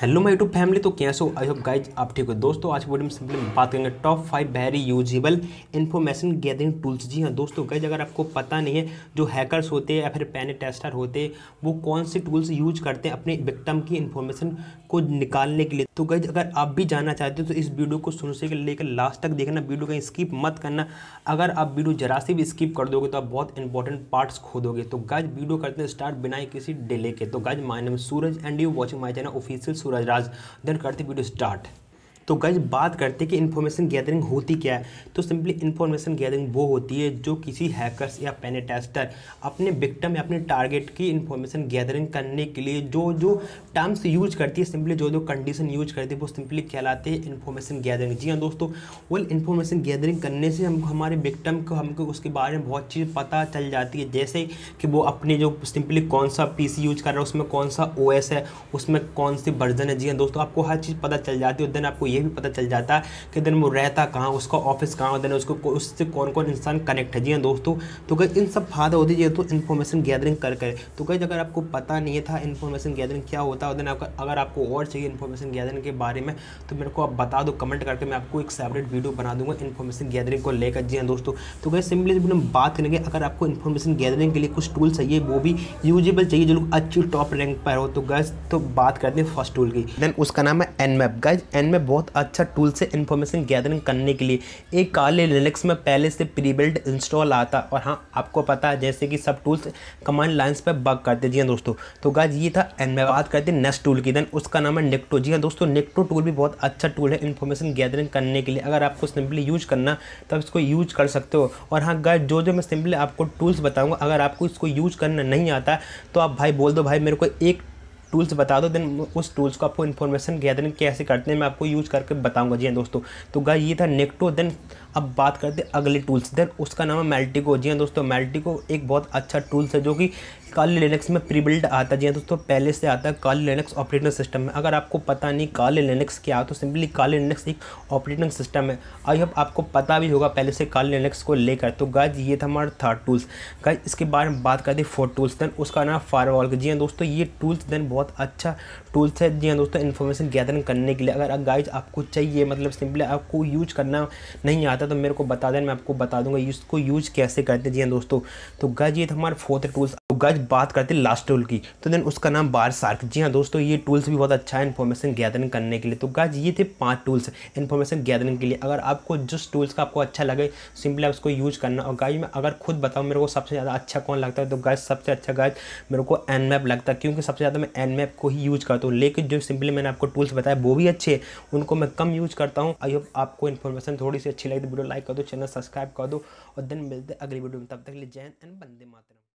hello my YouTube family तो कैसे हो आई होप गाइज आप ठीक हो दोस्तों आज वीडियो में सिंपली बात करेंगे top five very usable information gathering tools जी हाँ दोस्तों गाइज अगर आपको पता नहीं है जो हैकर्स होते हैं या फिर पैने टेस्टर होते हैं वो कौन से टूल्स यूज करते हैं अपने विक्टम की इन्फॉर्मेशन को निकालने के लिए तो गाइज अगर आप भी जानना चाहते हो तो इस वीडियो को शुरू से लेकर लास्ट तक देखना वीडियो कहीं स्किप मत करना अगर आप वीडियो जरा से भी स्किप कर दोगे तो आप बहुत इंपॉर्टेंट पार्ट्स खो दोगे तो गाइज वीडियो करते हैं स्टार्ट बिना किसी डिले के तो guys my name Suraj and you watching my channel official Suraj Raj then करते वीडियो स्टार्ट तो गज बात करते हैं कि इन्फॉर्मेशन गैदरिंग होती क्या है तो सिंपली इन्फॉर्मेशन गैदरिंग वो होती है जो किसी हैकर्स या पेनेटेस्टर अपने विक्टम या अपने टारगेट की इन्फॉर्मेशन गैदरिंग करने के लिए जो जो टर्म्स यूज करती है सिंपली जो जो कंडीशन यूज करती है वो सिंपली कहलाते हैं इन्फॉर्मेशन गैदरिंग जी हाँ दोस्तों वो इन्फॉर्मेशन गैदरिंग करने से हमको हमारे विक्टम को हमको उसके बारे में बहुत चीज़ पता चल जाती है जैसे कि वो अपने जो सिंपली कौन सा पी यूज कर रहा है उसमें कौन सा ओ है उसमें कौन सी वर्जन है जी हाँ दोस्तों आपको हर चीज़ पता चल जाती है देन आपको ये भी पता चल जाता कि देन वो रहता कहाँ उसका ऑफिस कहाँ देन उसको उससे कौन कौन इंसान कनेक्ट है जी हाँ दोस्तों तो गई इन सब फायदा होती है तो इन्फॉर्मेशन गैदरिंग कर कर तो गई अगर आपको पता नहीं था इन्फॉर्मेशन गैदरिंग क्या होता है दिन अगर आपको और चाहिए इन्फॉर्मेशन गैदरिंग के बारे में तो मेरे को आप बता दो कमेंट करके मैं आपको एक सेपरेट वीडियो बना दूंगा इन्फॉर्मेशन गैदरिंग को लेकर जी हाँ दोस्तों तो गई सिंपली हम बात करेंगे अगर आपको इन्फॉर्मेशन गैदरिंग के लिए कुछ टूल चाहिए वो भी यूजेबल चाहिए जो लोग अच्छी टॉप रैंक पर हो तो गैस तो बात करते हैं फर्स्ट टूल की देन उसका नाम है एनमैप मैप गैस एन बहुत बहुत अच्छा टूल से इन्फॉर्मेशन गैदरिंग करने के लिए एक काले लिनक्स में पहले से प्री बिल्ड इंस्टॉल आता और हाँ आपको पता है जैसे कि सब टूल्स कमांड लाइन्स पर बग करते जी हाँ दोस्तों तो गाज ये था एंड मैं बात करती नेक्स्ट टूल की देन उसका नाम है निकटो जी हाँ दोस्तों निकटो टूल भी बहुत अच्छा टूल है इन्फॉर्मेशन गैदरिंग करने के लिए अगर आपको सिंपली यूज करना तो आप इसको यूज कर सकते हो और हाँ गाय जो जो मैं सिंपली आपको टूल्स बताऊँगा अगर आपको इसको यूज करना नहीं आता तो आप भाई बोल दो भाई मेरे को एक टूल्स बता दो देन उस टूल्स को आपको इन्फॉर्मेशन गैदरिंग कैसे करते हैं मैं आपको यूज़ करके बताऊँगा जी हाँ दोस्तों तो गाय ये था नेक्टो देन अब बात करते हैं अगले टूल्स देन उसका नाम है मेल्टिको जी हाँ दोस्तों मेल्टिको एक बहुत अच्छा टूल्स है जो कि काले लिनक्स में प्रीबिल्ड आता है जी हाँ दोस्तों पहले से आता है काले लिनक्स ऑपरेटिंग सिस्टम में अगर आपको पता नहीं काले लिनक्स क्या तो सिंपली काले लिनक्स एक ऑपरेटिंग सिस्टम है आई होप आपको पता भी होगा पहले से काले लिनक्स को लेकर तो गाइज ये था हमारा थर्ड टूल्स गाइज इसके बारे में बात करते हैं फोर्थ टूल्स देन उसका नाम फायरवॉल जी हाँ दोस्तों ये टूल्स देन बहुत अच्छा टूल्स है जी हाँ दोस्तों इन्फॉर्मेशन गैदरिंग करने के लिए अगर गाइज आपको चाहिए मतलब सिंपली आपको यूज करना नहीं आता आता है तो मेरे को बता देना मैं आपको बता दूंगा इसको यूज कैसे करते हैं जी हाँ दोस्तों तो गज ये हमारे फोर्थ टूल्स तो गज बात करते हैं लास्ट टूल की तो देन उसका नाम बार सार्क जी हाँ दोस्तों ये टूल्स भी बहुत अच्छा है इन्फॉर्मेशन गैदरिंग करने के लिए तो गज ये थे पाँच टूल्स इन्फॉर्मेशन गैदरिंग के लिए अगर आपको जिस टूल्स का आपको अच्छा लगे सिंपली आप उसको यूज करना और गाइज में अगर खुद बताऊँ मेरे को सबसे ज़्यादा अच्छा कौन लगता है तो गज सबसे अच्छा गज मेरे को एन मैप लगता है क्योंकि सबसे ज़्यादा मैं एन मैप को ही यूज करता हूँ लेकिन जो सिंपली मैंने आपको टूल्स बताया वो भी अच्छे हैं उनको मैं कम यूज करता हूँ आई होप आपको इन्फॉर्मेशन थोड़ी सी अच्छी लगी वीडियो लाइक कर दो चैनल सब्सक्राइब कर दो और देन मिलते अगली वीडियो में तब तक लिए जैन एंड बंदे मातरम